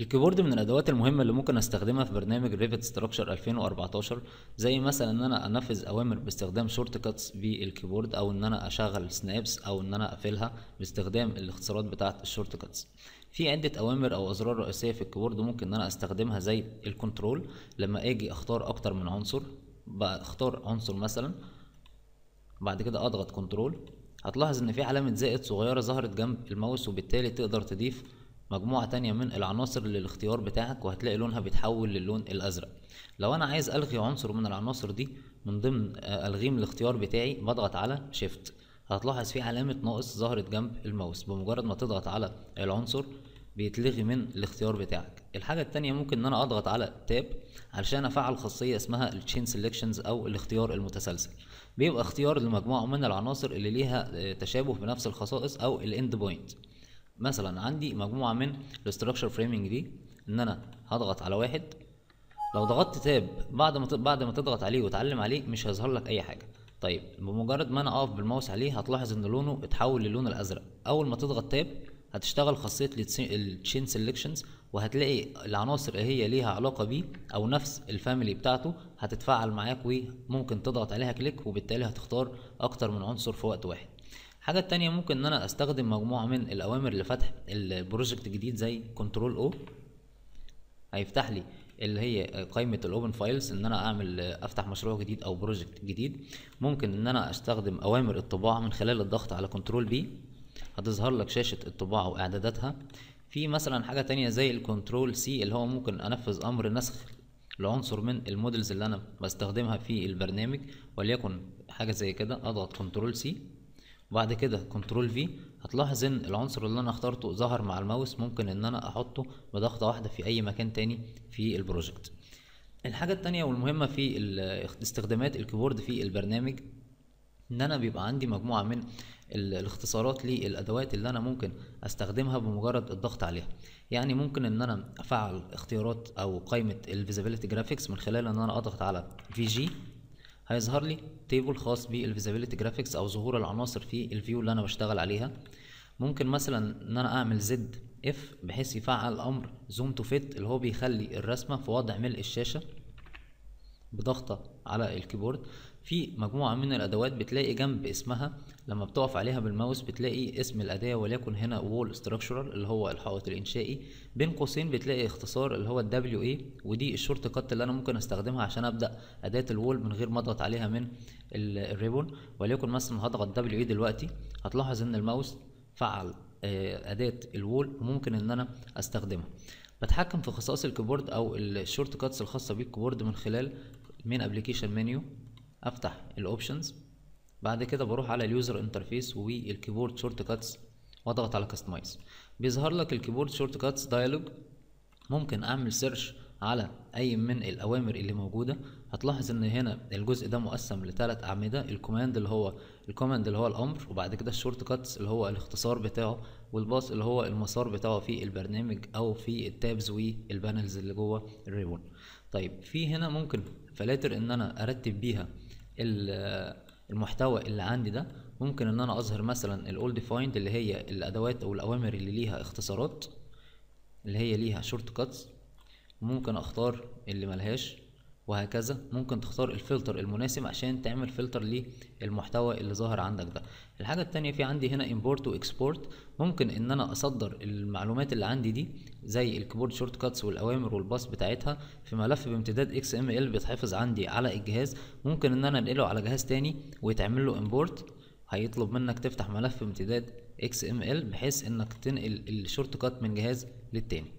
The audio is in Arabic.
الكيبورد من الادوات المهمه اللي ممكن استخدمها في برنامج ريفت ستراكشر 2014 زي مثلا ان انا انفذ اوامر باستخدام شورت كاتس بالكيبورد او ان انا اشغل سنابس او ان انا اقفلها باستخدام الاختصارات بتاعه الشورت كاتس في عده اوامر او ازرار رئيسيه في الكيبورد ممكن ان انا استخدمها زي الكنترول لما اجي اختار اكتر من عنصر بختار عنصر مثلا بعد كده اضغط كنترول هتلاحظ ان في علامه زائد صغيره ظهرت جنب الماوس وبالتالي تقدر تضيف مجموعة تانية من العناصر للاختيار بتاعك وهتلاقي لونها بيتحول للون الأزرق لو أنا عايز ألغي عنصر من العناصر دي من ضمن آه، ألغيم الاختيار بتاعي بضغط على شيفت هتلاحظ في علامة ناقص ظهرت جنب الماوس بمجرد ما تضغط على العنصر بيتلغي من الاختيار بتاعك الحاجة التانية ممكن ان انا اضغط على تاب علشان افعل خاصية اسمها التشين سيلكشنز او الاختيار المتسلسل بيبقى اختيار لمجموعة من العناصر اللي ليها آه، تشابه بنفس الخصائص او الاند بوينت مثلا عندي مجموعه من الاستراكشر فريمنج دي ان انا هضغط على واحد لو ضغطت تاب بعد ما بعد ما تضغط عليه وتعلم عليه مش هيظهر لك اي حاجه طيب بمجرد ما انا اقف بالماوس عليه هتلاحظ ان لونه اتحول للون الازرق اول ما تضغط تاب هتشتغل خاصيه التشين سيلكشنز وهتلاقي العناصر اللي هي ليها علاقه بيه او نفس الفاميلي بتاعته هتتفعل معاك وممكن تضغط عليها كليك وبالتالي هتختار اكتر من عنصر في وقت واحد الحاجه التانية ممكن ان انا استخدم مجموعه من الاوامر لفتح البروجكت الجديد زي كنترول او هيفتح لي اللي هي قائمه الاوبن فايلز ان انا اعمل افتح مشروع جديد او بروجكت جديد ممكن ان انا استخدم اوامر الطباعه من خلال الضغط على كنترول بي هتظهر لك شاشه الطباعه واعداداتها في مثلا حاجه تانية زي الكنترول سي اللي هو ممكن انفذ امر نسخ لعنصر من المودلز اللي انا بستخدمها في البرنامج وليكن حاجه زي كده اضغط كنترول سي وبعد كده كنترول في هتلاحظ ان العنصر اللي انا اخترته ظهر مع الماوس ممكن ان انا احطه بضغطة واحدة في اي مكان تاني في البروجكت الحاجة التانية والمهمة في استخدامات الكيبورد في البرنامج ان انا بيبقى عندي مجموعة من الاختصارات للادوات اللي انا ممكن استخدمها بمجرد الضغط عليها يعني ممكن ان انا افعل اختيارات او قائمة الفيزابيليتي جرافيكس من خلال ان انا اضغط على في جي هيظهر لي تيبل خاص بالفيزابيلتي جرافيكس او ظهور العناصر في الفيو اللي انا بشتغل عليها ممكن مثلا ان انا اعمل زد اف بحيث يفعل امر زوم تو فيت اللي هو بيخلي الرسمه في وضع ملء الشاشه بضغطة على الكيبورد في مجموعة من الأدوات بتلاقي جنب اسمها لما بتقف عليها بالماوس بتلاقي اسم الأداة وليكن هنا وول ستراكشرال اللي هو الحائط الإنشائي بين قوسين بتلاقي اختصار اللي هو الدبليو اي ودي الشورت كات اللي أنا ممكن أستخدمها عشان أبدأ أداة الوول من غير ما أضغط عليها من الريبون وليكن مثلا هضغط دبليو اي دلوقتي هتلاحظ إن الماوس فعل آه، أداة الوول وممكن إن أنا أستخدمها بتحكم في خصائص الكيبورد او الشورت كاتس الخاصه بالكيبورد من خلال المين ابلكيشن منيو افتح الاوبشنز بعد كده بروح على اليوزر انترفيس والكيبورد شورت كاتس واضغط على كاستمايز بيظهر لك الكيبورد شورت كاتس دايلوج ممكن اعمل سيرش على اي من الاوامر اللي موجوده هتلاحظ ان هنا الجزء ده مقسم لثلاث اعمده الكوماند اللي هو الكوماند اللي هو الامر وبعد كده الشورت كاتس اللي هو الاختصار بتاعه والباص اللي هو المسار بتاعه في البرنامج او في التابز والبانلز اللي جوه الريبون طيب في هنا ممكن فلاتر ان انا ارتب بيها المحتوى اللي عندي ده ممكن ان انا اظهر مثلا الاول ديفايند اللي هي الادوات او الاوامر اللي ليها اختصارات اللي هي ليها شورت كاتس وممكن اختار اللي ملهاش وهكذا ممكن تختار الفلتر المناسب عشان تعمل فلتر للمحتوى اللي ظاهر عندك ده الحاجة التانية في عندي هنا import و export ممكن ان انا اصدر المعلومات اللي عندي دي زي الكيبورد شورت كاتس والاوامر والباس بتاعتها في ملف بامتداد xml بيتحفظ عندي على الجهاز ممكن ان انا انقله على جهاز تاني ويتعمل له import هيطلب منك تفتح ملف بامتداد xml بحيث انك تنقل الشورت كات من جهاز للتاني